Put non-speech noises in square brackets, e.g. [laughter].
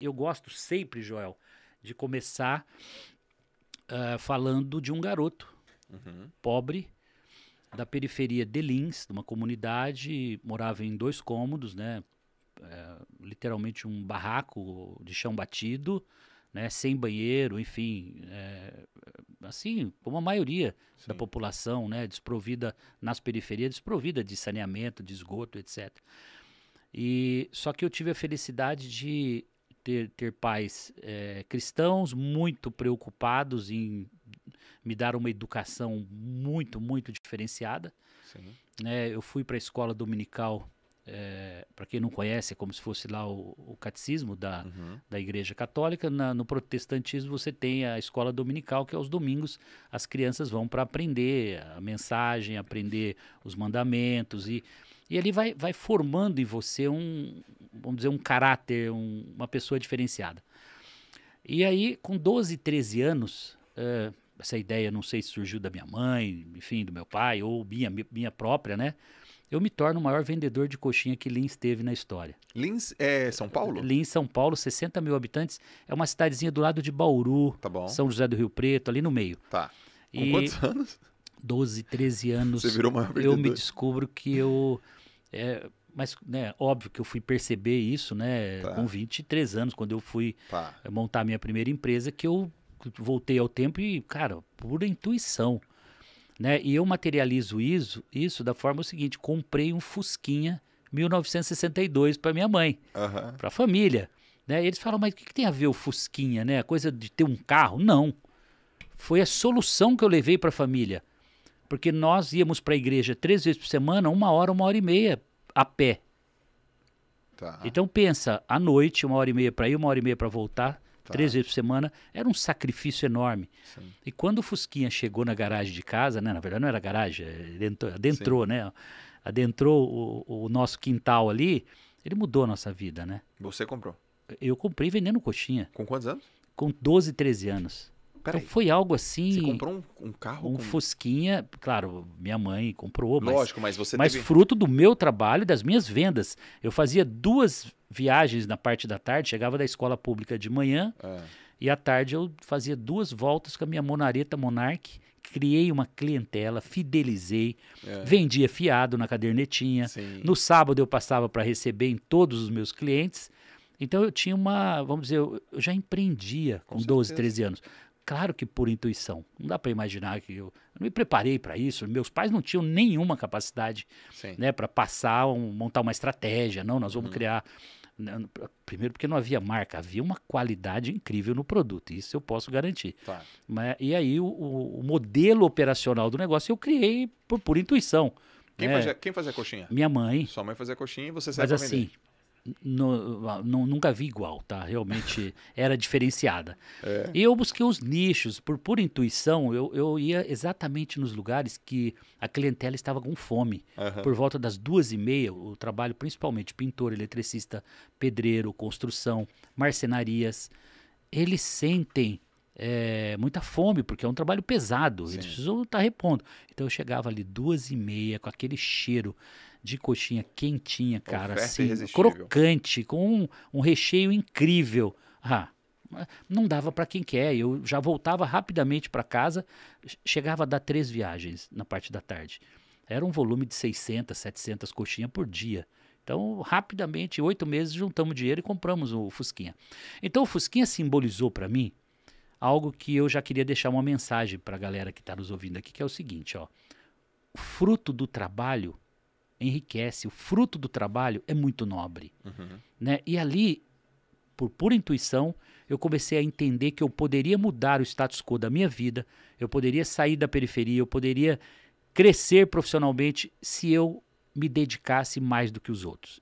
Eu gosto sempre, Joel, de começar uh, falando de um garoto uhum. pobre da periferia de Lins, de uma comunidade, morava em dois cômodos, né? Eh, literalmente um barraco de chão batido, né? Sem banheiro, enfim, é, assim como a maioria Sim. da população, né? Desprovida nas periferias, desprovida de saneamento, de esgoto, etc. E só que eu tive a felicidade de ter, ter pais é, cristãos muito preocupados em me dar uma educação muito, muito diferenciada. Né? Eu fui para a escola dominical, é, eh, para quem não conhece, é como se fosse lá o, o catecismo da, uhum. da Igreja Católica. Na, no protestantismo você tem a escola dominical, que é aos domingos as crianças vão para aprender a mensagem, aprender os mandamentos e... E ali vai, vai formando em você um, vamos dizer, um caráter, um, uma pessoa diferenciada. E aí, com 12, 13 anos, uh, essa ideia, não sei se surgiu da minha mãe, enfim, do meu pai, ou minha, minha própria, né? Eu me torno o maior vendedor de coxinha que Lins teve na história. Lins é São Paulo? Lins, São Paulo, 60 mil habitantes. É uma cidadezinha do lado de Bauru, tá São José do Rio Preto, ali no meio. Tá. Com e... quantos anos? 12, 13 anos, Você virou eu me descubro que eu. É, mas, né, óbvio que eu fui perceber isso, né, tá. com 23 anos, quando eu fui tá. montar minha primeira empresa, que eu voltei ao tempo e, cara, pura intuição, né? E eu materializo isso, isso da forma seguinte: comprei um Fusquinha 1962 para minha mãe, uhum. para a família, né? eles falam, mas o que, que, tem a ver o Fusquinha, né? A coisa de ter um carro? Não. Foi a solução que eu levei para a família. Porque nós íamos para a igreja três vezes por semana, uma hora, uma hora e meia a pé. Tá. Então pensa, à noite, uma hora e meia para ir, uma hora e meia para voltar, tá. três vezes por semana, era um sacrifício enorme. Sim. E quando o Fusquinha chegou na garagem de casa, né, na verdade não era garagem, adentrou, né? Adentrou o, o nosso quintal ali, ele mudou a nossa vida, né? Você comprou? Eu comprei vendendo coxinha. Com quantos anos? Com 12, 13 anos. Pera então, foi algo assim. Você comprou um, um carro? Um com... Fusquinha, claro, minha mãe comprou. Lógico, mas, você Mas teve... fruto do meu trabalho e das minhas vendas. Eu fazia duas viagens na parte da tarde, chegava da escola pública de manhã. É. E à tarde eu fazia duas voltas com a minha Monareta Monarch, criei uma clientela, fidelizei, é. vendia fiado na cadernetinha. Sim. No sábado eu passava para receber em todos os meus clientes. Então eu tinha uma, vamos dizer, eu já empreendia com, com 12, 13 anos. Claro que por intuição. Não dá para imaginar que eu, eu, não me preparei para isso. Meus pais não tinham nenhuma capacidade né, para passar, um, montar uma estratégia. Não, nós vamos uhum. criar. Primeiro, porque não havia marca, havia uma qualidade incrível no produto, isso eu posso garantir. Mas, né, e aí, o, o, modelo operacional do negócio eu criei por, por intuição. Quem, é. fazia, quem fazia coxinha? Minha mãe. Sua mãe fazia coxinha e você sabe Mas assim, no, ah, no, nunca vi igual, tá? Realmente [laughs] era diferenciada. É. E eu busquei os nichos, por pura intuição, eu, eu ia exatamente nos lugares que a clientela estava com fome. Uhum. Por volta das duas e meia, o trabalho principalmente pintor, eletricista, pedreiro, construção, marcenarias, eles sentem é, muita fome, porque é um trabalho pesado, Sim. eles precisam estar tá repondo. Então eu chegava ali duas e meia com aquele cheiro de coxinha quentinha, cara, Oferta assim, crocante, com um, um recheio incrível. Ah, não dava para quem quer. Eu já voltava rapidamente para casa, chegava a dar três viagens na parte da tarde. Era um volume de 600, 700 coxinhas por dia. Então, rapidamente, oito meses, juntamos dinheiro e compramos o Fusquinha. Então, o Fusquinha simbolizou para mim algo que eu já queria deixar uma mensagem para a galera que está nos ouvindo aqui, que é o seguinte, ó. O fruto do trabalho enriquece, o fruto do trabalho é muito nobre, uhum. né? E ali, por pura intuição, eu comecei a entender que eu poderia mudar o status quo da minha vida, eu poderia sair da periferia, eu poderia crescer profissionalmente se eu me dedicasse mais do que os outros.